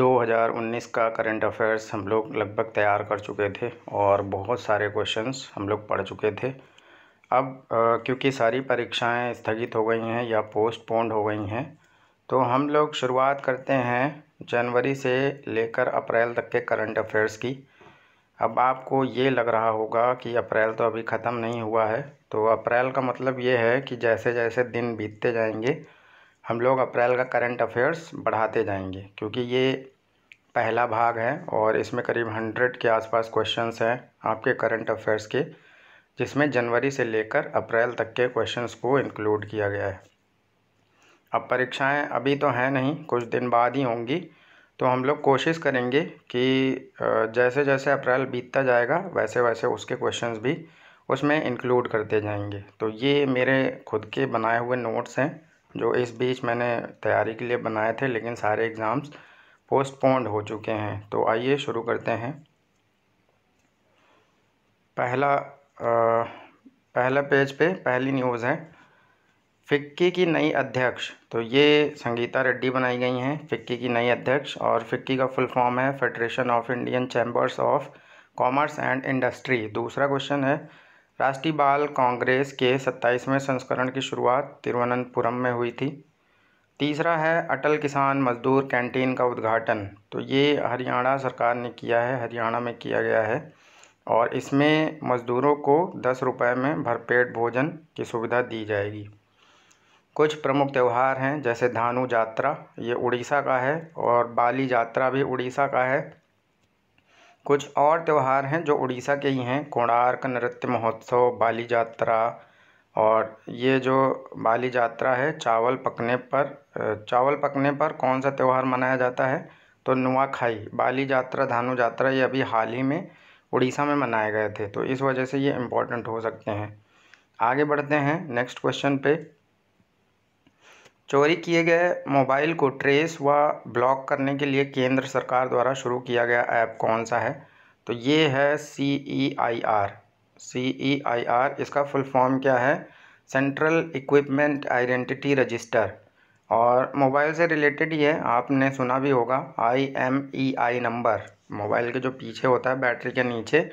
2019 का current affairs हम लोग लगभग तैयार कर चुके थे और बहुत सारे क्वेश्चंस हम लोग पढ़ चुके थे अब क्योंकि सारी परीक्षाएं स्थगित हो गई हैं या पोस्टपोन्ड हो गई हैं तो हम लोग शुरुआत करते हैं जनवरी से लेकर अप्रैल तक के करंट अफेयर्स की अब आपको ये लग रहा होगा कि अप्रैल तो अभी ख़त्म नहीं हुआ है तो अप्रैल का मतलब ये है कि जैसे जैसे दिन बीतते जाएंगे हम लोग अप्रैल का करंट अफ़ेयर्स बढ़ाते जाएंगे क्योंकि ये पहला भाग है और इसमें करीब हंड्रेड के आसपास क्वेश्चंस हैं आपके करंट अफ़ेयर्स के जिसमें जनवरी से लेकर अप्रैल तक के क्वेश्चंस को इंक्लूड किया गया है अब परीक्षाएं अभी तो हैं नहीं कुछ दिन बाद ही होंगी तो हम लोग कोशिश करेंगे कि जैसे जैसे अप्रैल बीतता जाएगा वैसे वैसे उसके क्वेश्चन भी उसमें इंक्लूड करते जाएंगे तो ये मेरे खुद के बनाए हुए नोट्स हैं जो इस बीच मैंने तैयारी के लिए बनाए थे लेकिन सारे एग्ज़ाम्स पोस्टपोन्ड हो चुके हैं तो आइए शुरू करते हैं पहला आ, पहला पेज पे पहली न्यूज़ है फ़िक्की की नई अध्यक्ष तो ये संगीता रेड्डी बनाई गई हैं फ़िक्की की नई अध्यक्ष और फ़िक्की का फुल फॉर्म है Federation of Indian Chambers of Commerce and Industry दूसरा क्वेश्चन है राष्ट्रीय बाल कांग्रेस के सत्ताईसवें संस्करण की शुरुआत तिरुवनंतपुरम में हुई थी तीसरा है अटल किसान मजदूर कैंटीन का उद्घाटन तो ये हरियाणा सरकार ने किया है हरियाणा में किया गया है और इसमें मज़दूरों को दस रुपये में भरपेट भोजन की सुविधा दी जाएगी कुछ प्रमुख त्यौहार हैं जैसे धानु यात्रा ये उड़ीसा का है और बाली यात्रा भी उड़ीसा का है कुछ और त्यौहार हैं जो उड़ीसा के ही हैं कोणार्क नृत्य महोत्सव बाली जात्रा और ये जो बाली जात्रा है चावल पकने पर चावल पकने पर कौन सा त्यौहार मनाया जाता है तो नुआखाई बाली जात्रा धानु जात्रा ये अभी हाल ही में उड़ीसा में मनाए गए थे तो इस वजह से ये इम्पोर्टेंट हो सकते हैं आगे बढ़ते हैं नेक्स्ट क्वेश्चन पे चोरी किए गए मोबाइल को ट्रेस व ब्लॉक करने के लिए केंद्र सरकार द्वारा शुरू किया गया ऐप कौन सा है तो ये है C E I R C E I R इसका फुल फॉर्म क्या है सेंट्रल इक्विपमेंट आइडेंटिटी रजिस्टर और मोबाइल से रिलेटेड ही है आपने सुना भी होगा I M E I number mobile के जो पीछे होता है बैटरी के नीचे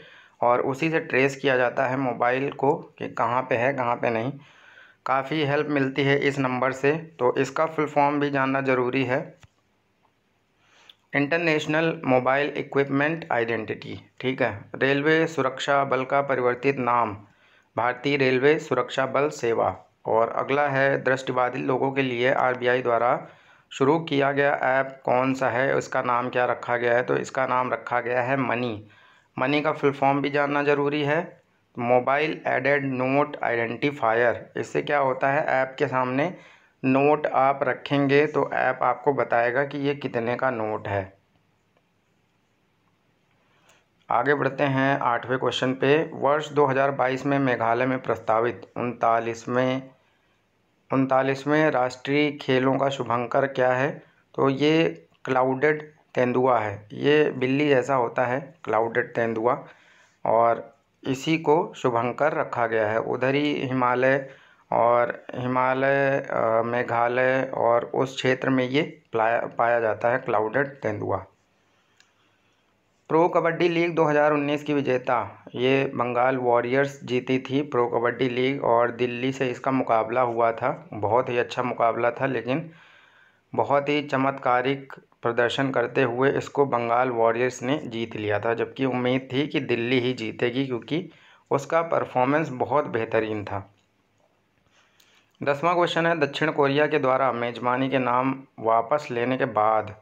और उसी से ट्रेस किया जाता है मोबाइल को कि कहाँ पे है कहाँ पे नहीं काफ़ी हेल्प मिलती है इस नंबर से तो इसका फुल फॉर्म भी जानना ज़रूरी है इंटरनेशनल मोबाइल इक्विपमेंट आइडेंटिटी ठीक है रेलवे सुरक्षा बल का परिवर्तित नाम भारतीय रेलवे सुरक्षा बल सेवा और अगला है दृष्टिबाधित लोगों के लिए आरबीआई द्वारा शुरू किया गया ऐप कौन सा है उसका नाम क्या रखा गया है तो इसका नाम रखा गया है मनी मनी का फुल फॉर्म भी जानना ज़रूरी है मोबाइल एडेड नोट आइडेंटिफायर इससे क्या होता है ऐप के सामने नोट आप रखेंगे तो ऐप आपको बताएगा कि ये कितने का नोट है आगे बढ़ते हैं आठवें क्वेश्चन पे वर्ष 2022 में मेघालय में प्रस्तावित उनतालीसवें उनतालीसवें राष्ट्रीय खेलों का शुभंकर क्या है तो ये क्लाउडेड तेंदुआ है ये बिल्ली जैसा होता है क्लाउडेड तेंदुआ और इसी को शुभंकर रखा गया है उधर ही हिमालय और हिमालय मेघालय और उस क्षेत्र में ये पाया पाया जाता है क्लाउडेड तेंदुआ प्रो कबड्डी लीग 2019 की विजेता ये बंगाल वॉरियर्स जीती थी प्रो कबड्डी लीग और दिल्ली से इसका मुकाबला हुआ था बहुत ही अच्छा मुकाबला था लेकिन बहुत ही चमत्कारिक प्रदर्शन करते हुए इसको बंगाल वॉरियर्स ने जीत लिया था जबकि उम्मीद थी कि दिल्ली ही जीतेगी क्योंकि उसका परफॉर्मेंस बहुत बेहतरीन था दसवां क्वेश्चन है दक्षिण कोरिया के द्वारा मेजबानी के नाम वापस लेने के बाद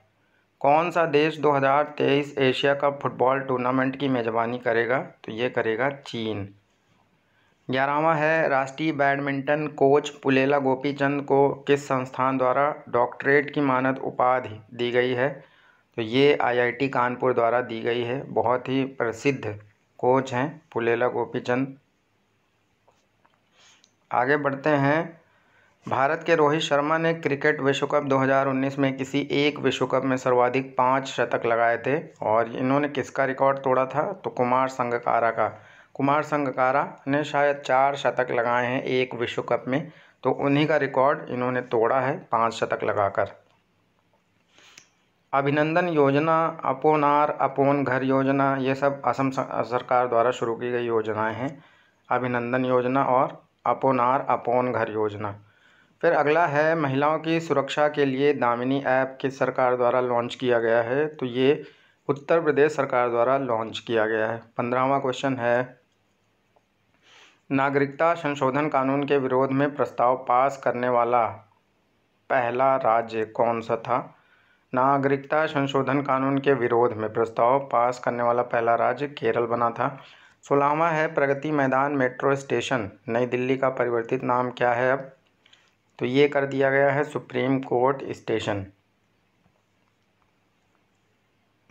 कौन सा देश 2023 एशिया कप फुटबॉल टूर्नामेंट की मेजबानी करेगा तो ये करेगा चीन ग्यारहवां है राष्ट्रीय बैडमिंटन कोच पुलेला गोपीचंद को किस संस्थान द्वारा डॉक्टरेट की मानद उपाधि दी गई है तो ये आईआईटी कानपुर द्वारा दी गई है बहुत ही प्रसिद्ध कोच हैं पुलेला गोपीचंद आगे बढ़ते हैं भारत के रोहित शर्मा ने क्रिकेट विश्व कप 2019 में किसी एक विश्व कप में सर्वाधिक पाँच शतक लगाए थे और इन्होंने किसका रिकॉर्ड तोड़ा था तो कुमार संगकारा का कुमार संगकारा ने शायद चार शतक लगाए हैं एक विश्व कप में तो उन्हीं का रिकॉर्ड इन्होंने तोड़ा है पाँच शतक लगाकर अभिनंदन योजना अपोनार अपोन घर योजना ये सब असम सरकार द्वारा शुरू की गई योजनाएं हैं अभिनंदन योजना और अपोनार अपोन घर योजना फिर अगला है महिलाओं की सुरक्षा के लिए दामिनी ऐप किस सरकार द्वारा लॉन्च किया गया है तो ये उत्तर प्रदेश सरकार द्वारा लॉन्च किया गया है पंद्रहवा क्वेश्चन है नागरिकता संशोधन कानून के विरोध में प्रस्ताव पास करने वाला पहला राज्य कौन सा था नागरिकता संशोधन कानून के विरोध में प्रस्ताव पास करने वाला पहला राज्य केरल बना था सोलहवा है प्रगति मैदान मेट्रो स्टेशन नई दिल्ली का परिवर्तित नाम क्या है अब तो ये कर दिया गया है सुप्रीम कोर्ट स्टेशन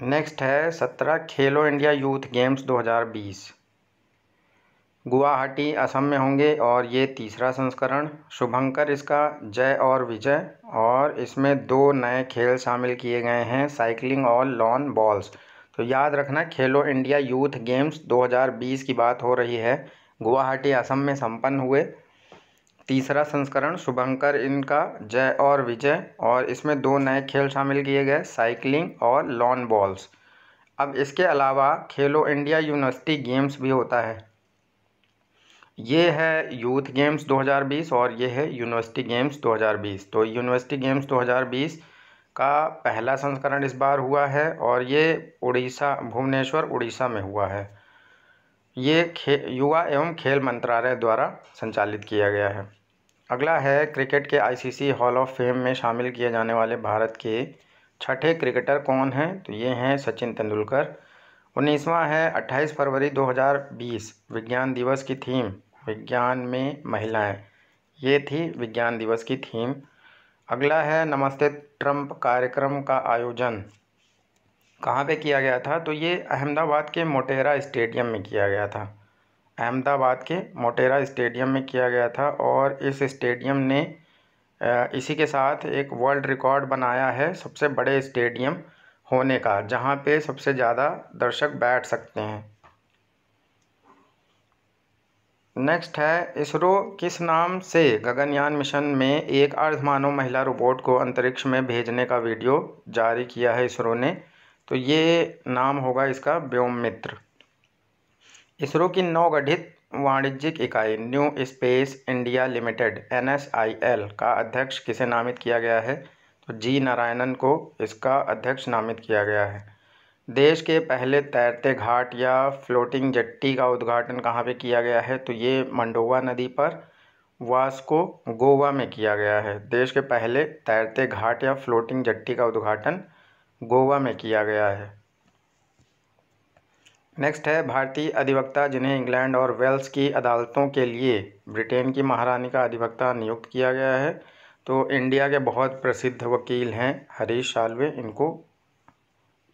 नेक्स्ट है सत्रह खेलो इंडिया यूथ गेम्स बीस गुवाहाटी असम में होंगे और ये तीसरा संस्करण शुभंकर इसका जय और विजय और इसमें दो नए खेल शामिल किए गए हैं साइकिलिंग और लॉन बॉल्स तो याद रखना खेलो इंडिया यूथ गेम्स 2020 की बात हो रही है गुवाहाटी असम में संपन्न हुए तीसरा संस्करण शुभंकर इनका जय और विजय और इसमें दो नए खेल शामिल किए गए साइकिलिंग और लॉन बॉल्स अब इसके अलावा खेलो इंडिया यूनिवर्सिटी गेम्स भी होता है ये है यूथ गेम्स 2020 और ये है यूनिवर्सिटी गेम्स 2020 तो यूनिवर्सिटी गेम्स 2020 का पहला संस्करण इस बार हुआ है और ये उड़ीसा भुवनेश्वर उड़ीसा में हुआ है ये खे युवा एवं खेल मंत्रालय द्वारा संचालित किया गया है अगला है क्रिकेट के आईसीसी हॉल ऑफ फेम में शामिल किए जाने वाले भारत के छठे क्रिकेटर कौन हैं तो ये हैं सचिन तेंदुलकर उन्नीसवां है 28 फरवरी 2020 विज्ञान दिवस की थीम विज्ञान में महिलाएं ये थी विज्ञान दिवस की थीम अगला है नमस्ते ट्रम्प कार्यक्रम का आयोजन कहाँ पे किया गया था तो ये अहमदाबाद के मोटेरा स्टेडियम में किया गया था अहमदाबाद के मोटेरा स्टेडियम में किया गया था और इस स्टेडियम ने इसी के साथ एक वर्ल्ड रिकॉर्ड बनाया है सबसे बड़े स्टेडियम होने का जहाँ पे सबसे ज़्यादा दर्शक बैठ सकते हैं नेक्स्ट है इसरो किस नाम से गगनयान मिशन में एक अर्धमानव महिला रोबोट को अंतरिक्ष में भेजने का वीडियो जारी किया है इसरो ने तो ये नाम होगा इसका व्योम मित्र इसरो की नवगठित वाणिज्यिक इकाई New Space India Limited N का अध्यक्ष किसे नामित किया गया है तो जी नारायणन को इसका अध्यक्ष नामित किया गया है देश के पहले तैरते घाट या फ्लोटिंग जट्टी का उद्घाटन कहाँ पे किया गया है तो ये मंडोवा नदी पर वास्को गोवा में किया गया है देश के पहले तैरते घाट या फ्लोटिंग जट्टी का उद्घाटन गोवा में किया गया है नेक्स्ट है भारतीय अधिवक्ता जिन्हें इंग्लैंड और वेल्स की अदालतों के लिए ब्रिटेन की महारानी का अधिवक्ता नियुक्त किया गया है तो इंडिया के बहुत प्रसिद्ध वकील हैं हरीश सालवे इनको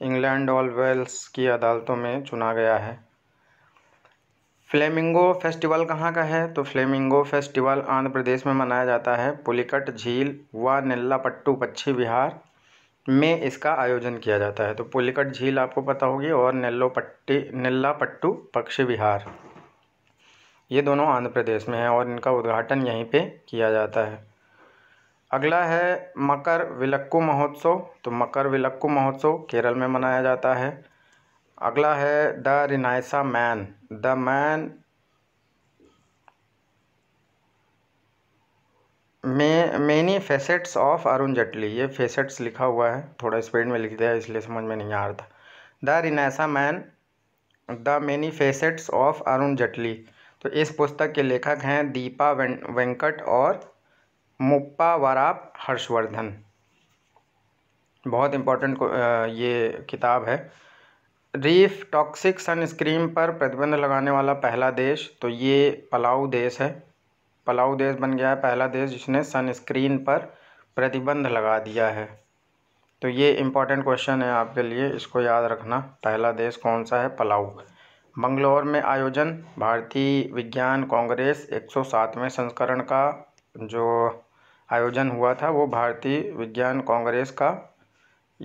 इंग्लैंड और वेल्स की अदालतों में चुना गया है फ्लेमिंगो फेस्टिवल कहाँ का है तो फ्लेमिंगो फेस्टिवल आंध्र प्रदेश में मनाया जाता है पुलिकट झील व नेल्लापट्टू पक्षी बिहार में इसका आयोजन किया जाता है तो पुलिकट झील आपको पता होगी और नेल्लोपट्टी नेल्लापट्टू पक्षी विहार ये दोनों आंध्र प्रदेश में हैं और इनका उद्घाटन यहीं पे किया जाता है अगला है मकर विलक्कु महोत्सव तो मकर विलक्कु महोत्सव केरल में मनाया जाता है अगला है the renaissance man the man may many facets of Arun Jaitley ये फेसेट्स लिखा हुआ है थोड़ा स्पीड में लिख दिया इसलिए समझ में नहीं आ रहा था the renaissance man the many facets of Arun Jaitley तो इस पुस्तक के लेखक हैं दीपा वेंकट और मुप्पावराप हर्षवर्धन बहुत इम्पोर्टेंट ये किताब है रीफ टॉक्सिक सनस्क्रीन पर प्रतिबंध लगाने वाला पहला देश तो ये पलाऊ देश है पलाऊ देश बन गया है पहला देश जिसने सनस्क्रीन पर प्रतिबंध लगा दिया है तो ये इम्पोर्टेंट क्वेश्चन है आपके लिए इसको याद रखना पहला देश कौन सा है पलाऊ बंगलोर में आयोजन भारतीय विज्ञान कांग्रेस एक संस्करण का जो आयोजन हुआ था वो भारतीय विज्ञान कांग्रेस का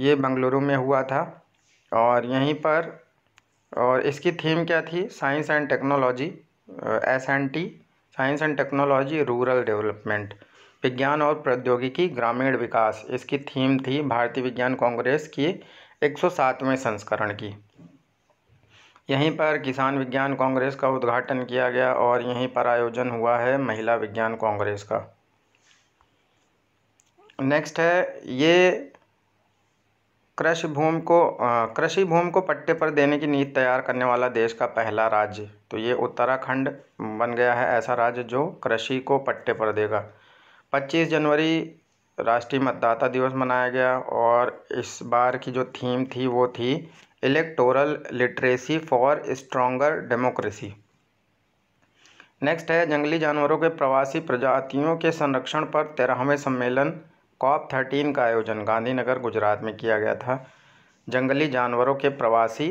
ये बंगलुरु में हुआ था और यहीं पर और इसकी थीम क्या थी science and technology S and T science and technology rural development विज्ञान और प्रौद्योगिकी ग्रामीण विकास इसकी थीम थी भारतीय विज्ञान कांग्रेस की 107वें संस्करण की यहीं पर किसान विज्ञान कांग्रेस का उद्घाटन किया गया और यहीं पर आयोजन हुआ है महिला विज्ञान कांग्रेस का नेक्स्ट है ये कृषि भूमि को कृषि भूमि को पट्टे पर देने की नीति तैयार करने वाला देश का पहला राज्य तो ये उत्तराखंड बन गया है ऐसा राज्य जो कृषि को पट्टे पर देगा 25 जनवरी राष्ट्रीय मतदाता दिवस मनाया गया और इस बार की जो थीम थी वो थी electoral literacy for stronger democracy next है जंगली जानवरों के प्रवासी प्रजातियों के संरक्षण पर तेरहवें सम्मेलन कॉप थर्टीन का आयोजन गांधीनगर गुजरात में किया गया था जंगली जानवरों के प्रवासी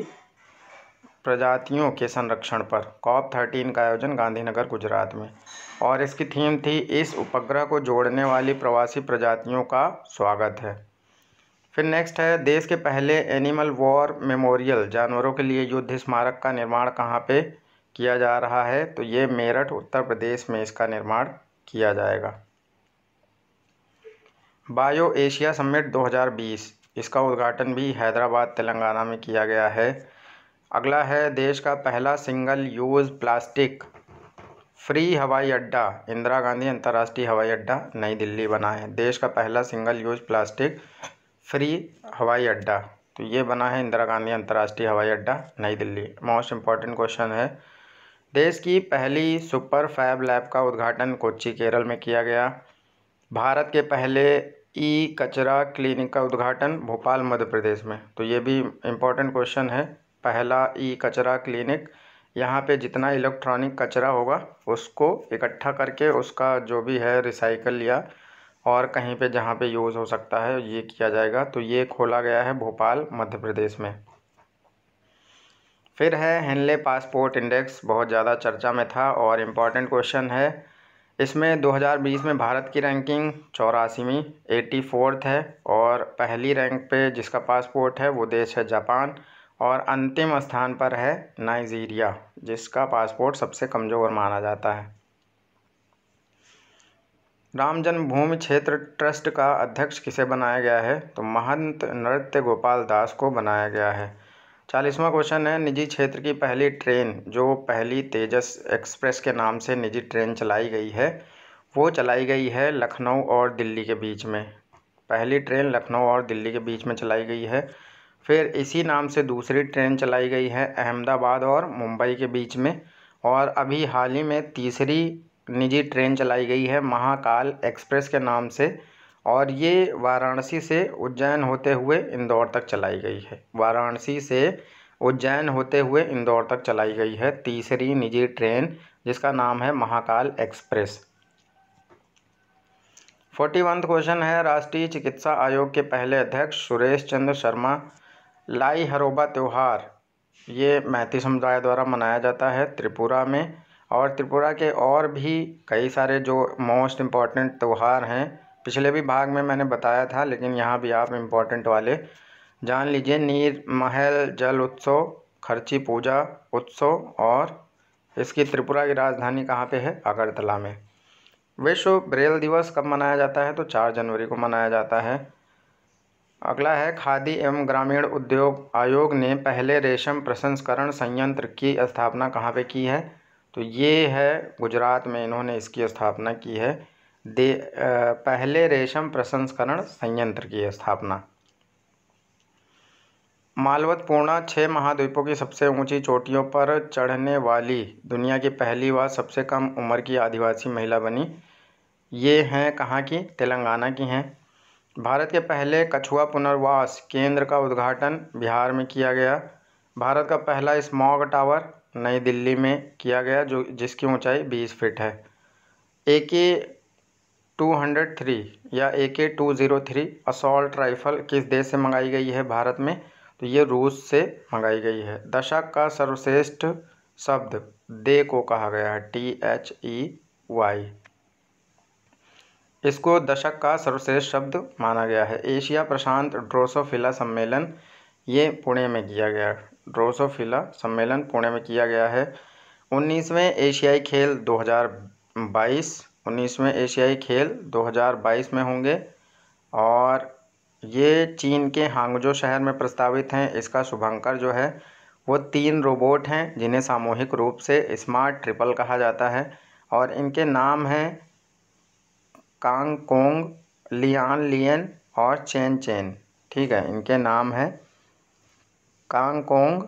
प्रजातियों के संरक्षण पर कॉप थर्टीन का आयोजन गांधीनगर गुजरात में और इसकी थीम थी इस उपग्रह को जोड़ने वाली प्रवासी प्रजातियों का स्वागत है फिर नेक्स्ट है देश के पहले एनिमल वॉर मेमोरियल जानवरों के लिए युद्ध स्मारक का निर्माण कहाँ पे किया जा रहा है तो ये मेरठ उत्तर प्रदेश में इसका निर्माण किया जाएगा बायो एशिया समिट 2020 इसका उद्घाटन भी हैदराबाद तेलंगाना में किया गया है अगला है देश का पहला सिंगल यूज़ प्लास्टिक फ्री हवाई अड्डा इंदिरा गांधी अंतर्राष्ट्रीय हवाई अड्डा नई दिल्ली बना है देश का पहला सिंगल यूज़ प्लास्टिक फ्री हवाई अड्डा तो ये बना है इंदिरा गांधी अंतर्राष्ट्रीय हवाई अड्डा नई दिल्ली मोस्ट इम्पॉर्टेंट क्वेश्चन है देश की पहली सुपर फैब लैब का उद्घाटन कोच्चि केरल में किया गया भारत के पहले ई कचरा क्लिनिक का उद्घाटन भोपाल मध्य प्रदेश में तो ये भी इम्पोर्टेंट क्वेश्चन है पहला ई कचरा क्लिनिक यहाँ पे जितना इलेक्ट्रॉनिक कचरा होगा उसको इकट्ठा करके उसका जो भी है रिसाइकल या और कहीं पे जहाँ पे यूज़ हो सकता है ये किया जाएगा तो ये खोला गया है भोपाल मध्य प्रदेश में फिर है हेनले पासपोर्ट इंडेक्स बहुत ज़्यादा चर्चा में था और इम्पॉर्टेंट क्वेश्चन है इसमें 2020 में भारत की रैंकिंग चौरासीवीं एटी फोर्थ है और पहली रैंक पे जिसका पासपोर्ट है वो देश है जापान और अंतिम स्थान पर है नाइजीरिया जिसका पासपोर्ट सबसे कमज़ोर माना जाता है राम जन्मभूमि क्षेत्र ट्रस्ट का अध्यक्ष किसे बनाया गया है तो महंत नृत्य गोपाल दास को बनाया गया है चालीसवां क्वेश्चन है निजी क्षेत्र की पहली ट्रेन जो पहली तेजस एक्सप्रेस के नाम से निजी ट्रेन चलाई गई है वो चलाई गई है लखनऊ और दिल्ली के बीच में पहली ट्रेन लखनऊ और दिल्ली के बीच में चलाई गई है फिर इसी नाम से दूसरी ट्रेन चलाई गई है अहमदाबाद और मुंबई के बीच में और अभी हाल ही में तीसरी निजी ट्रेन चलाई गई है महाकाल एक्सप्रेस के नाम से और ये वाराणसी से उज्जैन होते हुए इंदौर तक चलाई गई है वाराणसी से उज्जैन होते हुए इंदौर तक चलाई गई है तीसरी निजी ट्रेन जिसका नाम है Mahakal express forty one question है राष्ट्रीय चिकित्सा आयोग के पहले अध्यक्ष सुरेश चंद्र शर्मा लाई हरोबा त्यौहार ये महती समुदाय द्वारा मनाया जाता है त्रिपुरा में और त्रिपुरा के और भी कई सारे जो मोस्ट इम्पॉर्टेंट त्यौहार हैं पिछले भी भाग में मैंने बताया था लेकिन यहाँ भी आप इम्पोर्टेंट वाले जान लीजिए नीर महल जल उत्सव खर्ची पूजा उत्सव और इसकी त्रिपुरा की राजधानी कहाँ पे है अगरतला में विश्व ब्रेल दिवस कब मनाया जाता है तो चार जनवरी को मनाया जाता है अगला है खादी एवं ग्रामीण उद्योग आयोग ने पहले रेशम प्रसंस्करण संयंत्र की स्थापना कहाँ पे की है तो ये है गुजरात में इन्होंने इसकी स्थापना की है दे पहले रेशम प्रसंस्करण संयंत्र की स्थापना मालवत पूर्णा छः महाद्वीपों की सबसे ऊंची चोटियों पर चढ़ने वाली दुनिया की पहली व सबसे कम उम्र की आदिवासी महिला बनी ये हैं कहाँ की तेलंगाना की हैं भारत के पहले कछुआ पुनर्वास केंद्र का उद्घाटन बिहार में किया गया भारत का पहला स्मॉग टावर नई दिल्ली में किया गया जो जिसकी ऊंचाई 20 फीट है एक ही टू हंड्रेड थ्री या A K two zero three assault rifle किस देश से मंगाई गई है भारत में तो ये रूस से मंगाई गई है दशक का सर्वश्रेष्ठ शब्द दे को कहा गया है टी एच ई वाई इसको दशक का सर्वश्रेष्ठ शब्द माना गया है एशिया प्रशांत ड्रोसोफिला सम्मेलन ये पुणे में किया गया ड्रोसोफिला सम्मेलन पुणे में किया गया है उन्नीसवें एशियाई खेल दो उन्नीसवें एशियाई खेल 2022 में होंगे और ये चीन के हांगजो शहर में प्रस्तावित हैं इसका शुभंकर जो है वो तीन रोबोट हैं जिन्हें सामूहिक रूप से स्मार्ट ट्रिपल कहा जाता है और इनके नाम हैं कांग कोंग लियान लियन और चैन चैन ठीक है इनके नाम हैं कांग कोंग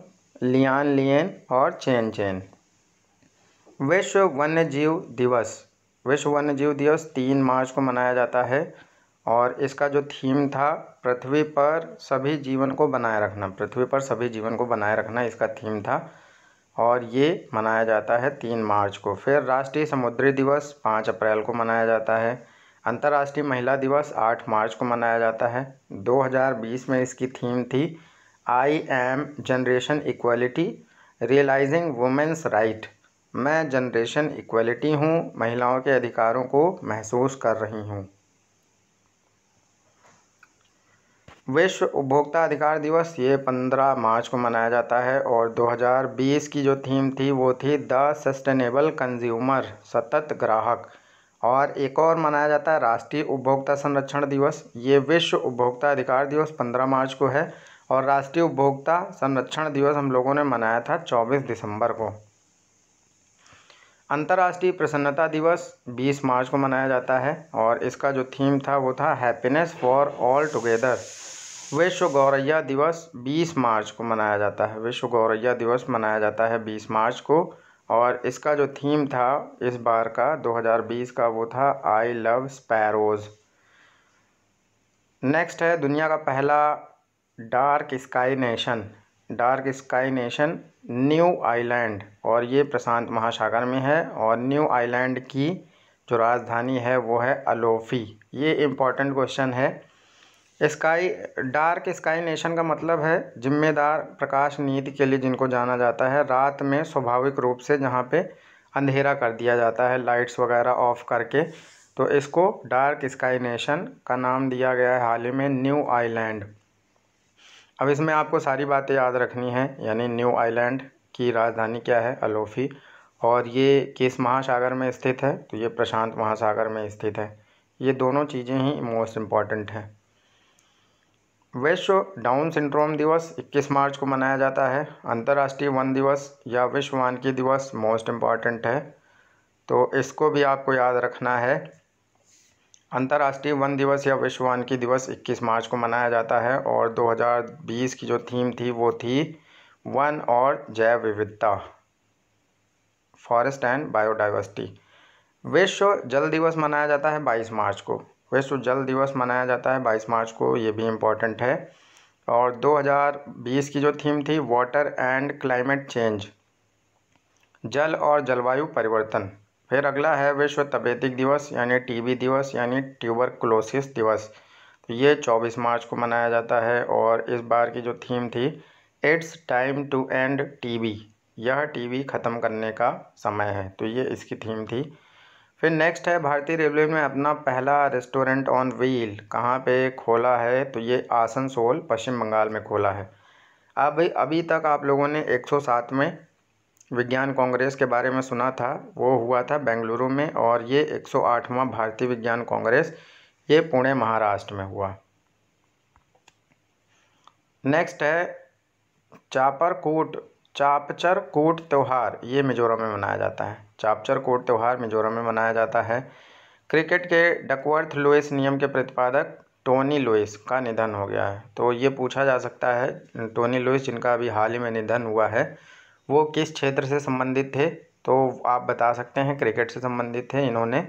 लियान लियन और चैन चैन विश्व वन्य जीव दिवस विश्व वन्य जीव दिवस तीन मार्च को मनाया जाता है और इसका जो थीम था पृथ्वी पर सभी जीवन को बनाए रखना पृथ्वी पर सभी जीवन को बनाए रखना इसका थीम था और ये मनाया जाता है तीन मार्च को फिर राष्ट्रीय समुद्री दिवस पाँच अप्रैल को मनाया जाता है अंतर्राष्ट्रीय महिला दिवस आठ मार्च को मनाया जाता है 2020 में इसकी थीम थी I am generation equality realising women's right मैं जनरेशन इक्वलिटी हूँ महिलाओं के अधिकारों को महसूस कर रही हूँ विश्व उपभोक्ता अधिकार दिवस ये 15 मार्च को मनाया जाता है और 2020 की जो थीम थी वो थी द सस्टेनेबल कंज्यूमर सतत ग्राहक और एक और मनाया जाता है राष्ट्रीय उपभोक्ता संरक्षण दिवस ये विश्व उपभोक्ता अधिकार दिवस 15 मार्च को है और राष्ट्रीय उपभोक्ता संरक्षण दिवस हम लोगों ने मनाया था 24 दिसंबर को अंतर्राष्ट्रीय प्रसन्नता दिवस 20 मार्च को मनाया जाता है और इसका जो थीम था वो था हैप्पीनेस फॉर ऑल टुगेदर विश्व गौरैया दिवस 20 मार्च को मनाया जाता है विश्व गौरैया दिवस मनाया जाता है 20 मार्च को और इसका जो थीम था इस बार का 2020 का वो था आई लव स्पैरोज़ नेक्स्ट है दुनिया का पहला dark sky nation dark sky nation Niue island और ये प्रशांत महासागर में है और न्यू आइलैंड की जो राजधानी है वो है अलोफी ये इम्पॉर्टेंट क्वेश्चन है स्काई डार्क स्काई नेशन का मतलब है जिम्मेदार प्रकाश नीति के लिए जिनको जाना जाता है रात में स्वाभाविक रूप से जहाँ पे अंधेरा कर दिया जाता है लाइट्स वगैरह ऑफ करके तो इसको डार्क स्काई नेशन का नाम दिया गया है हाल ही में न्यू आइलैंड अब इसमें आपको सारी बातें याद रखनी है यानी न्यू आइलैंड की राजधानी क्या है अलोफी और ये किस महासागर में स्थित है तो ये प्रशांत महासागर में स्थित है ये दोनों चीज़ें ही मोस्ट इम्पॉर्टेंट हैं विश्व डाउन सिंड्रोम दिवस 21 मार्च को मनाया जाता है अंतर्राष्ट्रीय वन दिवस या विश्व वानकी दिवस मोस्ट इम्पॉर्टेंट है तो इसको भी आपको याद रखना है अंतर्राष्ट्रीय वन दिवस या विश्व वानिकी दिवस 21 मार्च को मनाया जाता है और 2020 की जो थीम थी वो थी वन और जैव विविधता फॉरेस्ट एंड बायोडाइवर्सिटी विश्व जल दिवस मनाया जाता है 22 मार्च को विश्व जल दिवस मनाया जाता है 22 मार्च को ये भी इम्पॉर्टेंट है और 2020 की जो थीम थी वाटर एंड क्लाइमेट चेंज जल और जलवायु परिवर्तन फिर अगला है विश्व तपेदिक दिवस यानी टीबी दिवस यानी क्लोसिस दिवस तो ये 24 मार्च को मनाया जाता है और इस बार की जो थीम थी it's time to end TB यह टीबी ख़त्म करने का समय है तो ये इसकी थीम थी फिर नेक्स्ट है भारतीय रेलवे में अपना पहला रेस्टोरेंट ऑन व्हील कहाँ पे खोला है तो ये आसनसोल पश्चिम बंगाल में खोला है अब अभी तक आप लोगों ने एक में विज्ञान कांग्रेस के बारे में सुना था वो हुआ था बेंगलुरु में और ये 108वां भारतीय विज्ञान कांग्रेस ये पुणे महाराष्ट्र में हुआ नेक्स्ट है चापरकूट चापचर कोट त्यौहार ये मिजोरम में मनाया जाता है चापचर कोट त्यौहार मिजोरम में मनाया जाता है क्रिकेट के डकवर्थ लुइस नियम के प्रतिपादक टोनी लुइस का निधन हो गया है तो ये पूछा जा सकता है टोनी लुइस जिनका अभी हाल ही में निधन हुआ है वो किस क्षेत्र से संबंधित थे तो आप बता सकते हैं क्रिकेट से संबंधित थे इन्होंने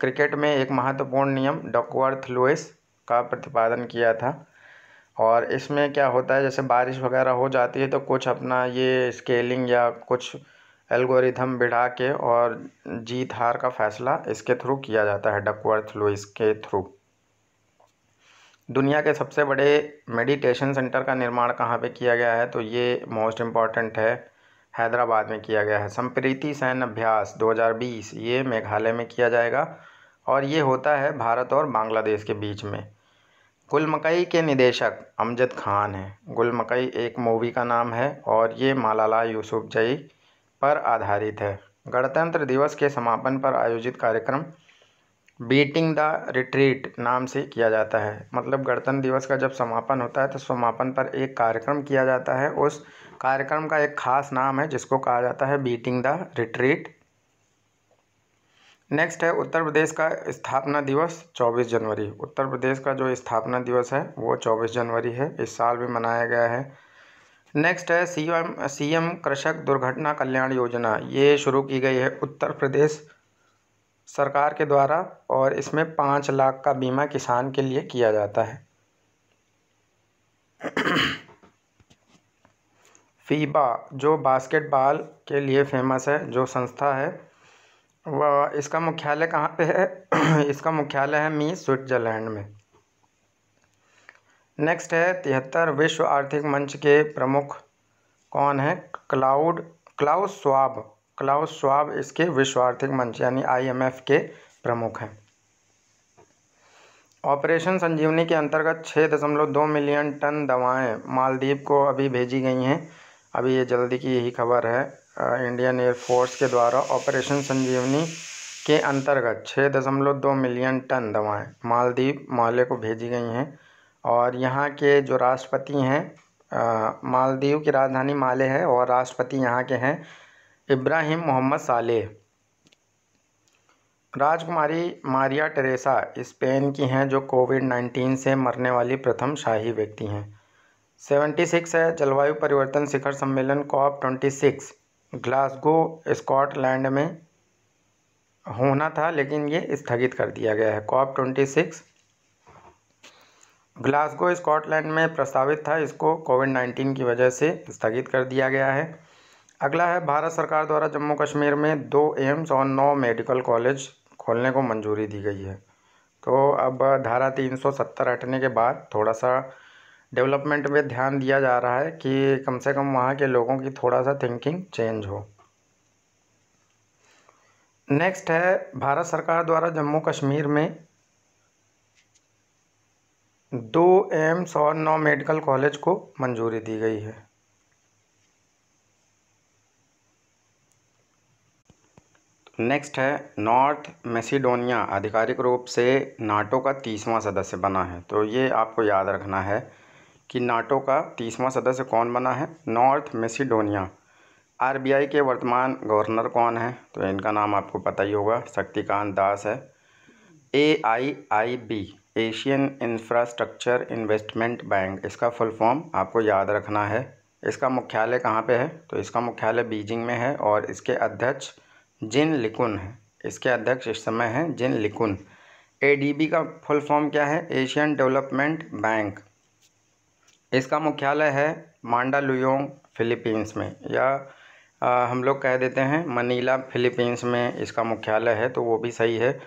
क्रिकेट में एक महत्वपूर्ण नियम डकवर्थ लुइस का प्रतिपादन किया था और इसमें क्या होता है जैसे बारिश वगैरह हो जाती है तो कुछ अपना ये स्केलिंग या कुछ एल्गोरिथम बिठा के और जीत हार का फैसला इसके थ्रू किया जाता है डकवर्थ लुइस के थ्रू दुनिया के सबसे बड़े मेडिटेशन सेंटर का निर्माण कहाँ पे किया गया है तो ये मोस्ट इम्पॉर्टेंट है हैदराबाद में किया गया है संप्रीति सैन अभ्यास 2020 ये मेघालय में किया जाएगा और ये होता है भारत और बांग्लादेश के बीच में गुलमकई के निदेशक अमजद खान हैं गुलमकई एक मूवी का नाम है और ये मालाला जई पर आधारित है गणतंत्र दिवस के समापन पर आयोजित कार्यक्रम बीटिंग द रिट्रीट नाम से किया जाता है मतलब गणतंत्र दिवस का जब समापन होता है तो समापन पर एक कार्यक्रम किया जाता है उस कार्यक्रम का एक खास नाम है जिसको कहा जाता है बीटिंग द रिट्रीट नेक्स्ट है उत्तर प्रदेश का स्थापना दिवस 24 जनवरी उत्तर प्रदेश का जो स्थापना दिवस है वो 24 जनवरी है इस साल भी मनाया गया है नेक्स्ट है सीएम सीएम कृषक दुर्घटना कल्याण योजना ये शुरू की गई है उत्तर प्रदेश सरकार के द्वारा और इसमें पाँच लाख का बीमा किसान के लिए किया जाता है फीबा जो बास्केटबॉल के लिए फेमस है जो संस्था है वह इसका मुख्यालय कहाँ पे है इसका मुख्यालय है मी स्विट्जरलैंड में नेक्स्ट है तिहत्तर विश्व आर्थिक मंच के प्रमुख कौन है Klaus Klaus Schwab Klaus Schwab इसके विश्व आर्थिक मंच यानी आईएमएफ के प्रमुख हैं ऑपरेशन संजीवनी के अंतर्गत छः दशमलव दो मिलियन टन दवाएं मालदीव को अभी भेजी गई हैं अभी ये जल्दी की यही खबर है इंडियन एयरफोर्स के द्वारा ऑपरेशन संजीवनी के अंतर्गत छः दशमलव दो मिलियन टन दवाएं मालदीव माले को भेजी गई हैं और यहाँ के जो राष्ट्रपति हैं मालदीव की राजधानी माले है और राष्ट्रपति यहाँ के हैं इब्राहिम मोहम्मद साले राजकुमारी मारिया टेरेसा स्पेन की हैं जो कोविड नाइन्टीन से मरने वाली प्रथम शाही व्यक्ति हैं सेवेंटी सिक्स है जलवायु परिवर्तन शिखर सम्मेलन COP twenty six Glasgow Scotland में होना था लेकिन ये स्थगित कर दिया गया है COP twenty six Glasgow Scotland में प्रस्तावित था इसको कोविड नाइन्टीन की वजह से स्थगित कर दिया गया है अगला है भारत सरकार द्वारा जम्मू कश्मीर में दो एम्स और नौ मेडिकल कॉलेज खोलने को मंजूरी दी गई है तो अब धारा तीन सौ सत्तर हटने के बाद थोड़ा सा डेवलपमेंट में ध्यान दिया जा रहा है कि कम से कम वहाँ के लोगों की थोड़ा सा थिंकिंग चेंज हो नेक्स्ट है भारत सरकार द्वारा जम्मू कश्मीर में दो एम्स और नौ मेडिकल कॉलेज को मंजूरी दी गई है नेक्स्ट है नॉर्थ मैसिडोनिया आधिकारिक रूप से नाटो का तीसवां सदस्य बना है तो ये आपको याद रखना है कि नाटो का तीसवां सदस्य कौन बना है नॉर्थ मैसिडोनिया आरबीआई के वर्तमान गवर्नर कौन है तो इनका नाम आपको पता ही होगा शक्तिकांत दास है A I I B Asian Infrastructure Investment Bank इसका फुल फॉर्म आपको याद रखना है इसका मुख्यालय कहाँ पे है तो इसका मुख्यालय बीजिंग में है और इसके अध्यक्ष जिन लिकुन है इसके अध्यक्ष इस समय हैं जिन लिकुन एडीबी का फुल फॉर्म क्या है एशियन डेवलपमेंट बैंक इसका मुख्यालय है मांडालुयोंग फिलीपींस में या आ, हम लोग कह देते हैं मनीला फिलीपींस में इसका मुख्यालय है तो वो भी सही है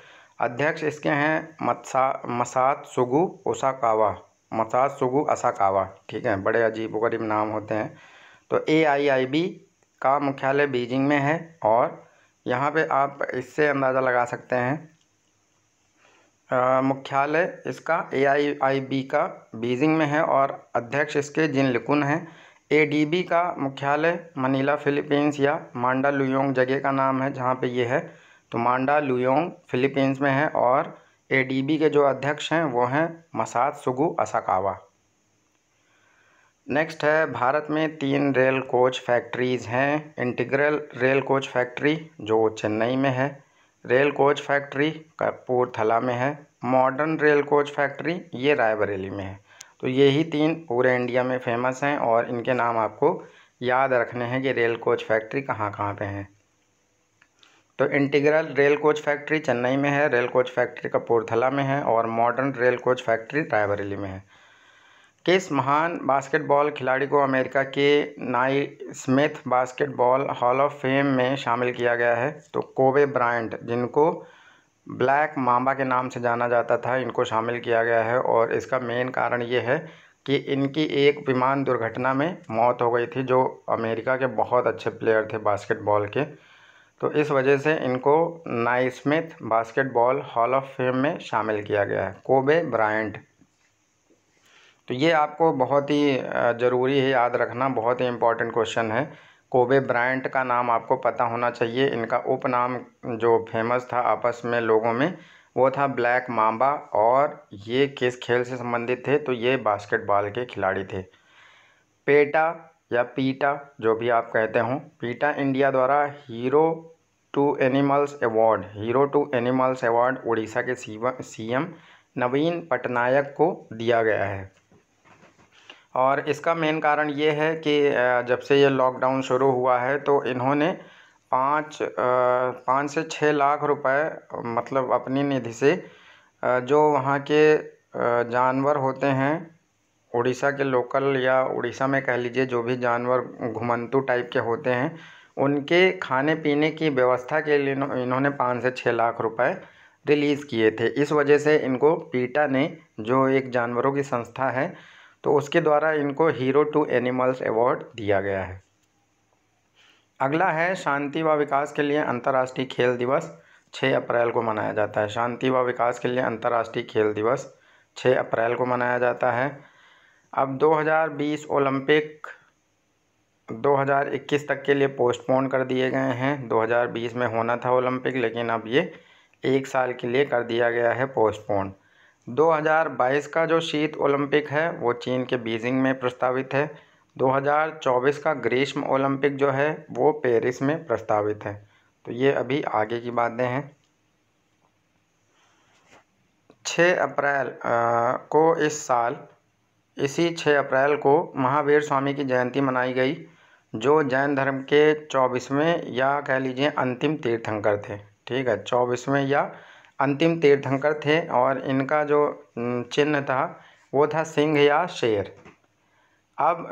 अध्यक्ष इसके हैं मत्सा मसात सुगु ओसाकावा मसात सुगु असाकावा ठीक है बड़े अजीब गरीब नाम होते हैं तो ए आई आई बी का मुख्यालय बीजिंग में है और यहाँ पे आप इससे अंदाज़ा लगा सकते हैं मुख्यालय इसका ए आई आई बी का बीजिंग में है और अध्यक्ष इसके जिन लिकुन हैं ए डी बी का मुख्यालय मनीला फ़िलीपींस या मांडा लुयोंग जगह का नाम है जहाँ पे ये है तो मांडा लुयोंग फ़िलीपींस में है और ए डी बी के जो अध्यक्ष हैं वो हैं मसाद सुगु असाकावा नेक्स्ट है भारत में तीन रेल कोच फैक्ट्रीज़ हैं इंटीग्रल रेल कोच फैक्ट्री जो चेन्नई में है रेल कोच फैक्ट्री कपूरथला में है मॉडर्न रेल कोच फैक्ट्री ये रायबरेली में है तो यही तीन पूरे इंडिया में फेमस हैं और इनके नाम आपको याद रखने हैं कि रेल कोच फैक्ट्री कहाँ कहाँ पे हैं तो integral rail coach factory Chennai में है रेल कोच फैक्ट्री कपूरथला में है और modern rail coach factory Raebareli में है किस महान बास्केटबॉल खिलाड़ी को अमेरिका के Naismith basketball hall of fame में शामिल किया गया है तो कोबे ब्रायंट जिनको ब्लैक मामा के नाम से जाना जाता था इनको शामिल किया गया है और इसका मेन कारण ये है कि इनकी एक विमान दुर्घटना में मौत हो गई थी जो अमेरिका के बहुत अच्छे प्लेयर थे बास्केटबॉल के तो इस वजह से इनको Naismith basketball hall of fame में शामिल किया गया है कोबे ब्रायंट तो ये आपको बहुत ही ज़रूरी है याद रखना बहुत ही इम्पॉर्टेंट क्वेश्चन है कोबे ब्रांड का नाम आपको पता होना चाहिए इनका उपनाम जो फेमस था आपस में लोगों में वो था ब्लैक मांबा और ये किस खेल से संबंधित थे तो ये बास्केटबॉल के खिलाड़ी थे पेटा या पीटा जो भी आप कहते हों पीटा इंडिया द्वारा hero to animals award hero to animals award Orissa के सीएम नवीन पटनायक को दिया गया है और इसका मेन कारण ये है कि जब से ये लॉकडाउन शुरू हुआ है तो इन्होंने पाँच पाँच से छः लाख रुपए मतलब अपनी निधि से जो वहाँ के जानवर होते हैं उड़ीसा के लोकल या उड़ीसा में कह लीजिए जो भी जानवर घुमंतू टाइप के होते हैं उनके खाने पीने की व्यवस्था के लिए इन्होंने पाँच से छः लाख रुपए रिलीज़ किए थे इस वजह से इनको पीटा ने जो एक जानवरों की संस्था है तो उसके द्वारा इनको हीरो टू एनिमल्स अवार्ड दिया गया है अगला है शांति व विकास के लिए अंतर्राष्ट्रीय खेल दिवस 6 अप्रैल को मनाया जाता है शांति व विकास के लिए अंतर्राष्ट्रीय खेल दिवस 6 अप्रैल को मनाया जाता है अब 2020 ओलंपिक 2021 तक के लिए पोस्टपोन कर दिए गए हैं 2020 में होना था ओलंपिक लेकिन अब ये एक साल के लिए कर दिया गया है पोस्टपोन 2022 का जो शीत ओलंपिक है वो चीन के बीजिंग में प्रस्तावित है 2024 का ग्रीष्म ओलंपिक जो है वो पेरिस में प्रस्तावित है तो ये अभी आगे की बातें हैं 6 अप्रैल को इस साल इसी 6 अप्रैल को महावीर स्वामी की जयंती मनाई गई जो जैन धर्म के चौबीसवें या कह लीजिए अंतिम तीर्थंकर थे ठीक है चौबीसवें या अंतिम तीर्थंकर थे और इनका जो चिन्ह था वो था सिंह या शेर अब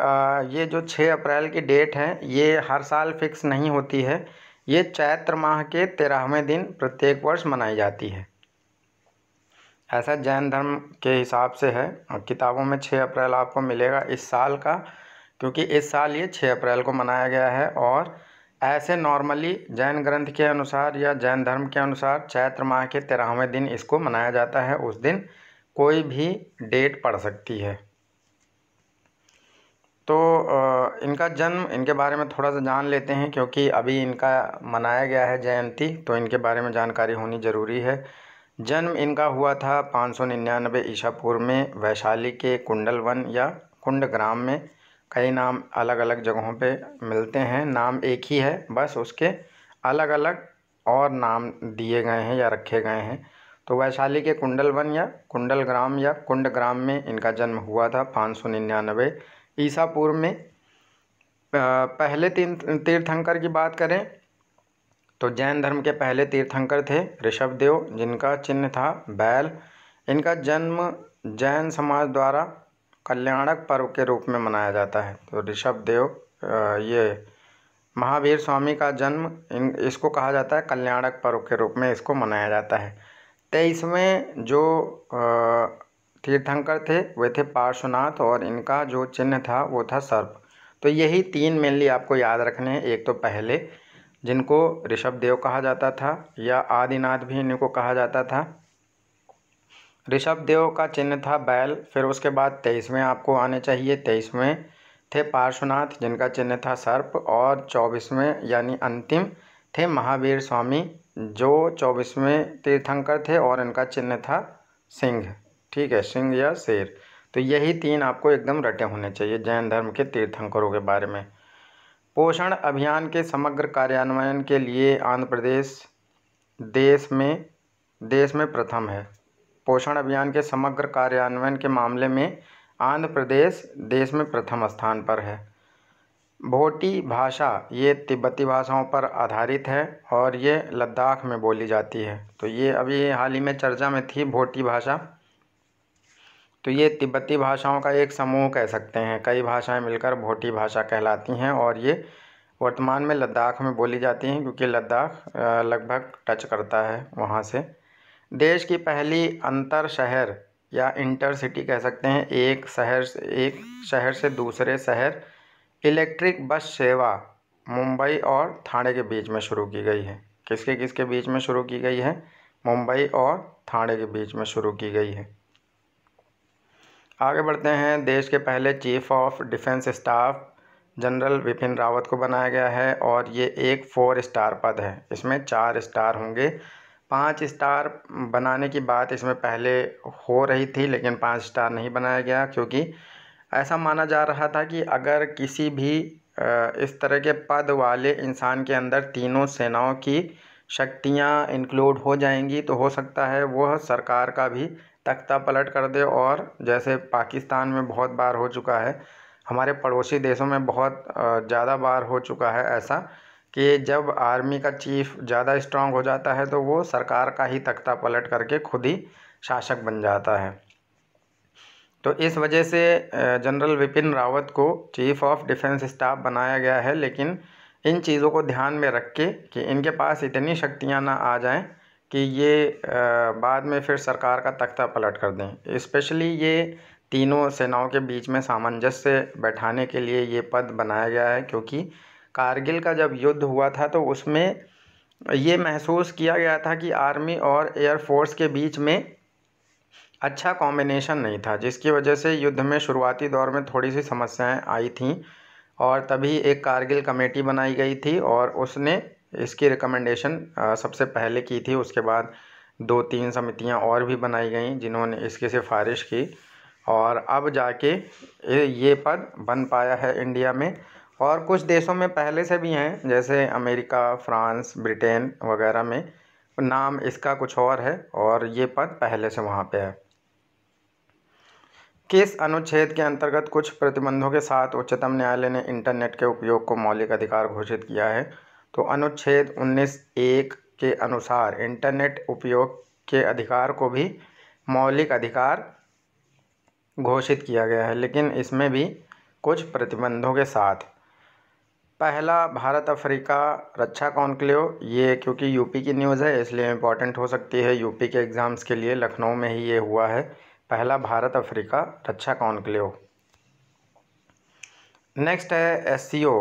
ये जो 6 अप्रैल की डेट है ये हर साल फिक्स नहीं होती है ये चैत्र माह के तेरहवें दिन प्रत्येक वर्ष मनाई जाती है ऐसा जैन धर्म के हिसाब से है और किताबों में 6 अप्रैल आपको मिलेगा इस साल का क्योंकि इस साल ये 6 अप्रैल को मनाया गया है और ऐसे नॉर्मली जैन ग्रंथ के अनुसार या जैन धर्म के अनुसार चैत्र माह के तेरहवें दिन इसको मनाया जाता है उस दिन कोई भी डेट पड़ सकती है तो इनका जन्म इनके बारे में थोड़ा सा जान लेते हैं क्योंकि अभी इनका मनाया गया है जयंती तो इनके बारे में जानकारी होनी ज़रूरी है जन्म इनका हुआ था पाँच सौ निन्यानवे ईशापुर में वैशाली के कुंडल वन या कुंड ग्राम में कई नाम अलग अलग जगहों पे मिलते हैं नाम एक ही है बस उसके अलग अलग और नाम दिए गए हैं या रखे गए हैं तो वैशाली के कुंडल वन या कुंडल ग्राम या कुंड ग्राम में इनका जन्म हुआ था पाँच सौ निन्यानवे ईसा पूर्व में पहले तीन तीर्थंकर की बात करें तो जैन धर्म के पहले तीर्थंकर थे ऋषभदेव जिनका चिन्ह था बैल इनका जन्म जैन समाज द्वारा कल्याणक पर्व के रूप में मनाया जाता है तो ऋषभ देव ये महावीर स्वामी का जन्म इन इसको कहा जाता है कल्याणक पर्व के रूप में इसको मनाया जाता है तेईसवें जो तीर्थंकर थे वे थे पार्श्वनाथ और इनका जो चिन्ह था वो था सर्प तो यही तीन मेनली आपको याद रखने हैं एक तो पहले जिनको ऋषभ देव कहा जाता था या आदिनाथ भी इनको कहा जाता था ऋषभ देव का चिन्ह था बैल फिर उसके बाद तेईसवें आपको आने चाहिए तेईसवें थे पार्श्वनाथ जिनका चिन्ह था सर्प और चौबीसवें यानी अंतिम थे महावीर स्वामी जो चौबीसवें तीर्थंकर थे और इनका चिन्ह था सिंह ठीक है सिंह या शेर तो यही तीन आपको एकदम रटे होने चाहिए जैन धर्म के तीर्थंकरों के बारे में पोषण अभियान के समग्र कार्यान्वयन के लिए आंध्र प्रदेश देश में देश में प्रथम है पोषण अभियान के समग्र कार्यान्वयन के मामले में आंध्र प्रदेश देश में प्रथम स्थान पर है भोटी भाषा ये तिब्बती भाषाओं पर आधारित है और ये लद्दाख में बोली जाती है तो ये अभी हाल ही में चर्चा में थी भोटी भाषा तो ये तिब्बती भाषाओं का एक समूह कह सकते हैं कई भाषाएं मिलकर भोटी भाषा कहलाती हैं और ये वर्तमान में लद्दाख में बोली जाती हैं क्योंकि लद्दाख लगभग टच करता है वहाँ से देश की पहली अंतर शहर या इंटरसिटी कह सकते हैं एक शहर से एक शहर से दूसरे शहर इलेक्ट्रिक बस सेवा मुंबई और थाने के बीच में शुरू की गई है किसके किसके बीच में शुरू की गई है मुंबई और थाने के बीच में शुरू की गई है आगे बढ़ते हैं देश के पहले chief of defence staff general Bipin Rawat को बनाया गया है और ये एक फोर स्टार पद है इसमें चार स्टार होंगे पाँच स्टार बनाने की बात इसमें पहले हो रही थी लेकिन पाँच स्टार नहीं बनाया गया क्योंकि ऐसा माना जा रहा था कि अगर किसी भी इस तरह के पद वाले इंसान के अंदर तीनों सेनाओं की शक्तियाँ इंक्लूड हो जाएंगी तो हो सकता है वह सरकार का भी तख्ता पलट कर दे और जैसे पाकिस्तान में बहुत बार हो चुका है हमारे पड़ोसी देशों में बहुत ज़्यादा बार हो चुका है ऐसा कि जब आर्मी का चीफ ज़्यादा स्ट्रांग हो जाता है तो वो सरकार का ही तख्ता पलट करके खुद ही शासक बन जाता है तो इस वजह से जनरल विपिन रावत को चीफ ऑफ डिफेंस स्टाफ बनाया गया है लेकिन इन चीज़ों को ध्यान में रख के कि इनके पास इतनी शक्तियाँ ना आ जाएं कि ये बाद में फिर सरकार का तख्ता पलट कर दें स्पेशली ये तीनों सेनाओं के बीच में सामंजस्य बैठाने के लिए ये पद बनाया गया है क्योंकि कारगिल का जब युद्ध हुआ था तो उसमें ये महसूस किया गया था कि आर्मी और एयरफोर्स के बीच में अच्छा कॉम्बिनेशन नहीं था जिसकी वजह से युद्ध में शुरुआती दौर में थोड़ी सी समस्याएं आई थीं और तभी एक कारगिल कमेटी बनाई गई थी और उसने इसकी रिकमेंडेशन सबसे पहले की थी उसके बाद दो तीन समितियां और भी बनाई गई जिन्होंने इसकी सिफारिश की और अब जाके ये पद बन पाया है इंडिया में और कुछ देशों में पहले से भी हैं जैसे अमेरिका फ़्रांस ब्रिटेन वगैरह में नाम इसका कुछ और है और ये पद पहले से वहाँ पे है किस अनुच्छेद के अंतर्गत कुछ प्रतिबंधों के साथ उच्चतम न्यायालय ने इंटरनेट के उपयोग को मौलिक अधिकार घोषित किया है तो अनुच्छेद उन्नीस एक के अनुसार इंटरनेट उपयोग के अधिकार को भी मौलिक अधिकार घोषित किया गया है लेकिन इसमें भी कुछ प्रतिबंधों के साथ पहला भारत अफ्रीका रक्षा कॉन्क्लेव ये क्योंकि यू पी की न्यूज़ है इसलिए इम्पॉर्टेंट हो सकती है यूपी के एग्ज़ाम्स के लिए लखनऊ में ही ये हुआ है पहला भारत अफ्रीका रक्षा कॉन्क्लेव नेक्स्ट है S C O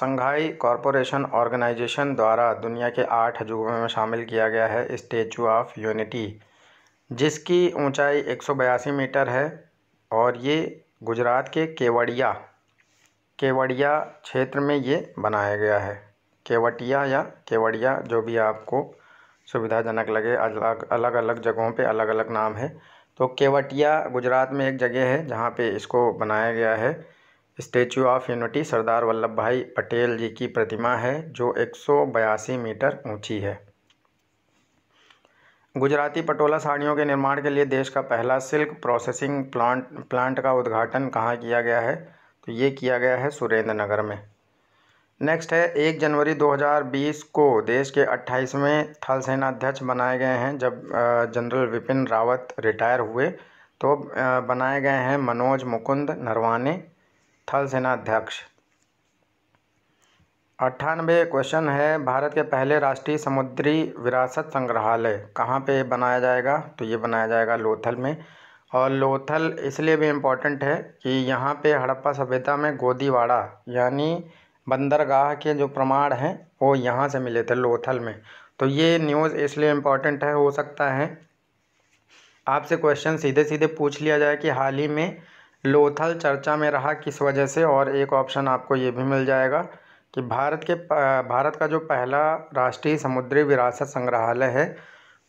Shanghai corporation organisation द्वारा दुनिया के आठ अजूबों में शामिल किया गया है स्टेचू ऑफ यूनिटी जिसकी ऊंचाई एक मीटर है और ये गुजरात के केवड़िया केवड़िया क्षेत्र में ये बनाया गया है केवटिया या केवड़िया जो भी आपको सुविधाजनक लगे अलग अलग अलग जगहों पे अलग अलग नाम है तो केवटिया गुजरात में एक जगह है जहाँ पे इसको बनाया गया है statue of unity Sardar Vallabh Bhai Patel जी की प्रतिमा है जो एक मीटर ऊँची है गुजराती पटोला साड़ियों के निर्माण के लिए देश का पहला सिल्क प्रोसेसिंग प्लांट प्लांट का उद्घाटन कहाँ किया गया है तो ये किया गया है सुरेंद्र नगर में नेक्स्ट है एक जनवरी 2020 को देश के 28वें थल सेनाध्यक्ष बनाए गए हैं जब जनरल विपिन रावत रिटायर हुए तो बनाए गए हैं मनोज मुकुंद नरवाने थल सेनाध्यक्ष अट्ठानबे क्वेश्चन है भारत के पहले राष्ट्रीय समुद्री विरासत संग्रहालय कहाँ पे बनाया जाएगा तो ये बनाया जाएगा लोथल में और लोथल इसलिए भी इम्पोर्टेंट है कि यहाँ पे हड़प्पा सभ्यता में गोदीवाड़ा यानी बंदरगाह के जो प्रमाण हैं वो यहाँ से मिले थे लोथल में तो ये न्यूज़ इसलिए इम्पोर्टेंट है हो सकता है आपसे क्वेश्चन सीधे सीधे पूछ लिया जाए कि हाल ही में लोथल चर्चा में रहा किस वजह से और एक ऑप्शन आपको ये भी मिल जाएगा कि भारत के भारत का जो पहला राष्ट्रीय समुद्री विरासत संग्रहालय है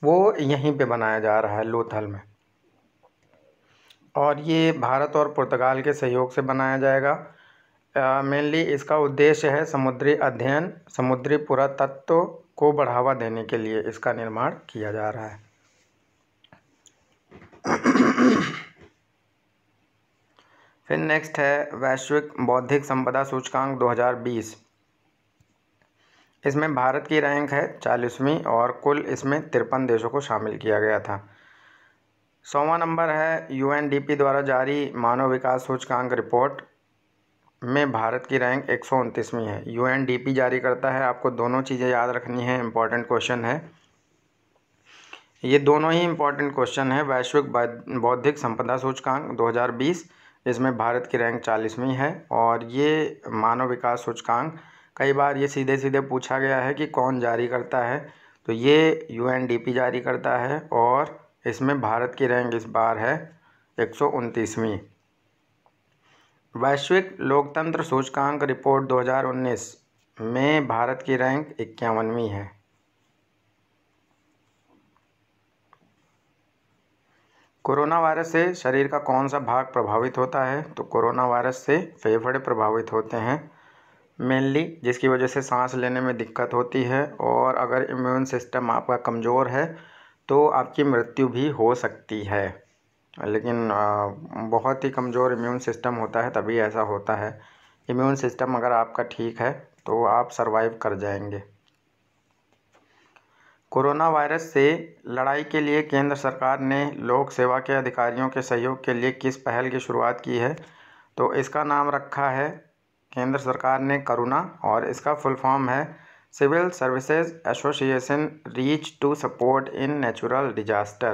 वो यहीं पे बनाया जा रहा है लोथल में और ये भारत और पुर्तगाल के सहयोग से बनाया जाएगा मेनली इसका उद्देश्य है समुद्री अध्ययन समुद्री पुरातत्व को बढ़ावा देने के लिए इसका निर्माण किया जा रहा है फिर नेक्स्ट है वैश्विक बौद्धिक संपदा सूचकांक 2020 इसमें भारत की रैंक है चालीसवीं और कुल इसमें तिरपन देशों को शामिल किया गया था सौवा नंबर है यूएनडीपी द्वारा जारी मानव विकास सूचकांक रिपोर्ट में भारत की रैंक एक है यूएनडीपी जारी करता है आपको दोनों चीज़ें याद रखनी है इम्पॉर्टेंट क्वेश्चन है ये दोनों ही इम्पॉर्टेंट क्वेश्चन है वैश्विक बौद्धिक संपदा सूचकांक 2020 इसमें भारत की रैंक चालीसवीं है और ये मानव विकास सूचकांक कई बार ये सीधे सीधे पूछा गया है कि कौन जारी करता है तो ये यू जारी करता है और इसमें भारत की रैंक इस बार है एक वैश्विक लोकतंत्र सूचकांक रिपोर्ट 2019 में भारत की रैंक इक्यावनवीं है कोरोना वायरस से शरीर का कौन सा भाग प्रभावित होता है तो कोरोना वायरस से फेफड़े प्रभावित होते हैं मेनली जिसकी वजह से सांस लेने में दिक्कत होती है और अगर इम्यून सिस्टम आपका कमज़ोर है तो आपकी मृत्यु भी हो सकती है लेकिन बहुत ही कमज़ोर इम्यून सिस्टम होता है तभी ऐसा होता है इम्यून सिस्टम अगर आपका ठीक है तो आप सरवाइव कर जाएंगे कोरोना वायरस से लड़ाई के लिए केंद्र सरकार ने लोक सेवा के अधिकारियों के सहयोग के लिए किस पहल की शुरुआत की है तो इसका नाम रखा है केंद्र सरकार ने करुणा और इसका फुल फॉर्म है civil services association reach to support in natural disaster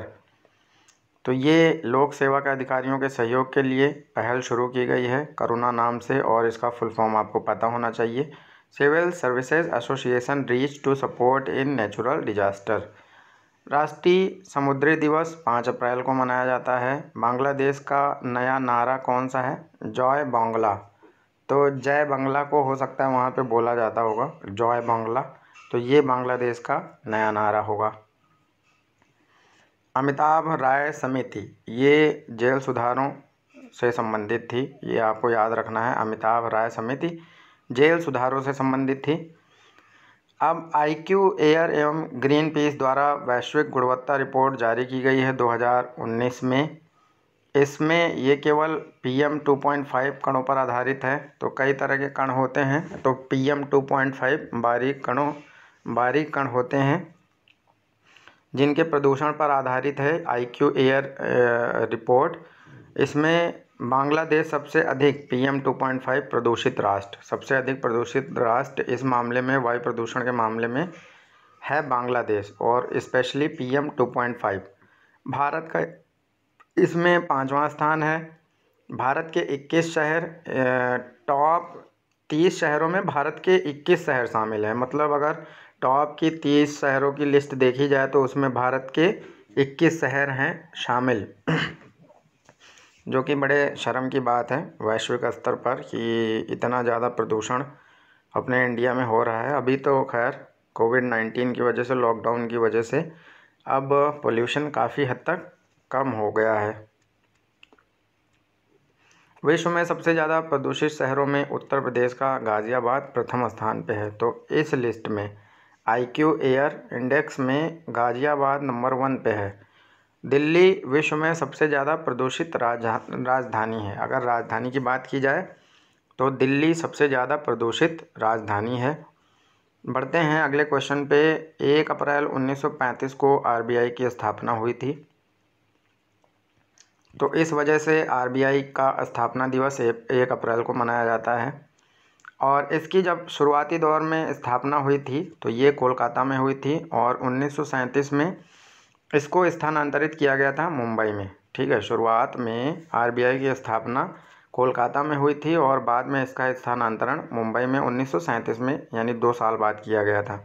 तो ये लोक सेवा के अधिकारियों के सहयोग के लिए पहल शुरू की गई है करुणा नाम से और इसका फुल फॉर्म आपको पता होना चाहिए civil services association reach to support in natural disaster राष्ट्रीय समुद्री दिवस पाँच अप्रैल को मनाया जाता है बांग्लादेश का नया नारा कौन सा है जॉय बांग्ला तो जय बंगला को हो सकता है वहाँ पे बोला जाता होगा जय बंगला तो ये बांग्लादेश का नया नारा होगा अमिताभ राय समिति ये जेल सुधारों से संबंधित थी ये आपको याद रखना है अमिताभ राय समिति जेल सुधारों से संबंधित थी अब आईक्यू एयर एवं ग्रीन पीस द्वारा वैश्विक गुणवत्ता रिपोर्ट जारी की गई है 2019 में इसमें ये केवल P M two point five कणों पर आधारित है तो कई तरह के कण होते हैं तो P M two point five बारीक कणों बारीक कण होते हैं जिनके प्रदूषण पर आधारित है आई क्यू एयर रिपोर्ट इसमें बांग्लादेश सबसे अधिक P M two point five प्रदूषित राष्ट्र सबसे अधिक प्रदूषित राष्ट्र इस मामले में वायु प्रदूषण के मामले में है बांग्लादेश और especially P M two point five Bharat का इसमें पाँचवा स्थान है भारत के इक्कीस शहर टॉप तीस शहरों में भारत के इक्कीस शहर शामिल हैं मतलब अगर टॉप की तीस शहरों की लिस्ट देखी जाए तो उसमें भारत के इक्कीस शहर हैं शामिल जो कि बड़े शर्म की बात है वैश्विक स्तर पर कि इतना ज़्यादा प्रदूषण अपने इंडिया में हो रहा है अभी तो खैर कोविड नाइन्टीन की वजह से लॉकडाउन की वजह से अब पोल्यूशन काफ़ी हद तक कम हो गया है विश्व में सबसे ज़्यादा प्रदूषित शहरों में उत्तर प्रदेश का गाज़ियाबाद प्रथम स्थान पर है तो इस लिस्ट में आई क्यू एयर इंडेक्स में गाज़ियाबाद नंबर वन पे है दिल्ली विश्व में सबसे ज़्यादा प्रदूषित राजधा राजधानी है अगर राजधानी की बात की जाए तो दिल्ली सबसे ज़्यादा प्रदूषित राजधानी है बढ़ते हैं अगले क्वेश्चन पे एक अप्रैल 1935 को आरबीआई की स्थापना हुई थी तो इस वजह से आरबीआई का स्थापना दिवस एक अप्रैल को मनाया जाता है और इसकी जब शुरुआती दौर में स्थापना हुई थी तो ये कोलकाता में हुई थी और उन्नीस में इसको स्थानांतरित किया गया था मुंबई में ठीक है शुरुआत में आरबीआई की स्थापना कोलकाता में हुई थी और बाद में इसका स्थानांतरण मुंबई में उन्नीस में यानी दो साल बाद किया गया था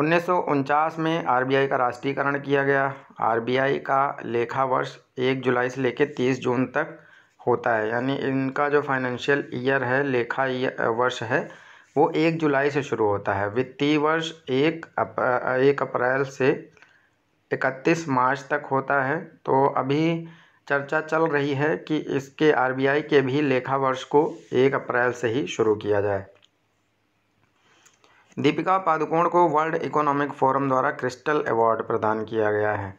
उन्नीस में आरबीआई का राष्ट्रीयकरण किया गया आरबीआई का लेखा वर्ष एक जुलाई से लेकर तीस जून तक होता है यानी इनका जो फाइनेंशियल ईयर है लेखा वर्ष है वो एक जुलाई से शुरू होता है वित्तीय वर्ष एक अप, एक अप्रैल से इकतीस मार्च तक होता है तो अभी चर्चा चल रही है कि इसके आरबीआई के भी लेखा वर्ष को एक अप्रैल से ही शुरू किया जाए दीपिका पादुकोण को वर्ल्ड इकोनॉमिक फोरम द्वारा क्रिस्टल अवार्ड प्रदान किया गया है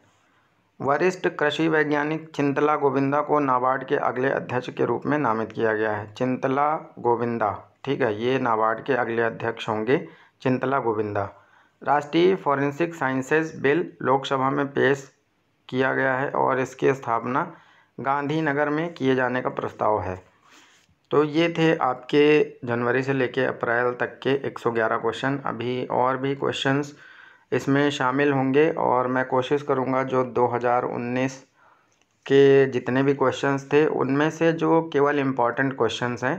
वरिष्ठ कृषि वैज्ञानिक चिंतला गोविंदा को नाबार्ड के अगले अध्यक्ष के रूप में नामित किया गया है चिंतला गोविंदा ठीक है ये नाबार्ड के अगले अध्यक्ष होंगे चिंतला गोविंदा राष्ट्रीय फॉरेंसिक साइंसेज बिल लोकसभा में पेश किया गया है और इसकी स्थापना गांधीनगर में किए जाने का प्रस्ताव है तो ये थे आपके जनवरी से लेके अप्रैल तक के 111 क्वेश्चन अभी और भी क्वेश्चंस इसमें शामिल होंगे और मैं कोशिश करूँगा जो 2019 के जितने भी क्वेश्चंस थे उनमें से जो केवल इम्पॉर्टेंट क्वेश्चंस हैं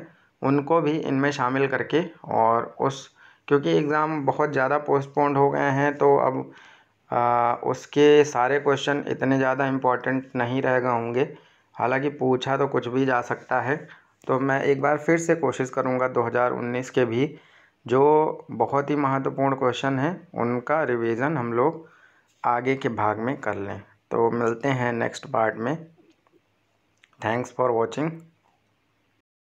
उनको भी इनमें शामिल करके और उस क्योंकि एग्ज़ाम बहुत ज़्यादा पोस्टपोन्ड हो गए हैं तो अब आ, उसके सारे क्वेश्चन इतने ज़्यादा इम्पॉर्टेंट नहीं रह गए होंगे हालांकि पूछा तो कुछ भी जा सकता है तो मैं एक बार फिर से कोशिश करूँगा दो हज़ार उन्नीस के भी जो बहुत ही महत्वपूर्ण क्वेश्चन हैं उनका रिवीजन हम लोग आगे के भाग में कर लें तो मिलते हैं नेक्स्ट पार्ट में थैंक्स फॉर वॉचिंग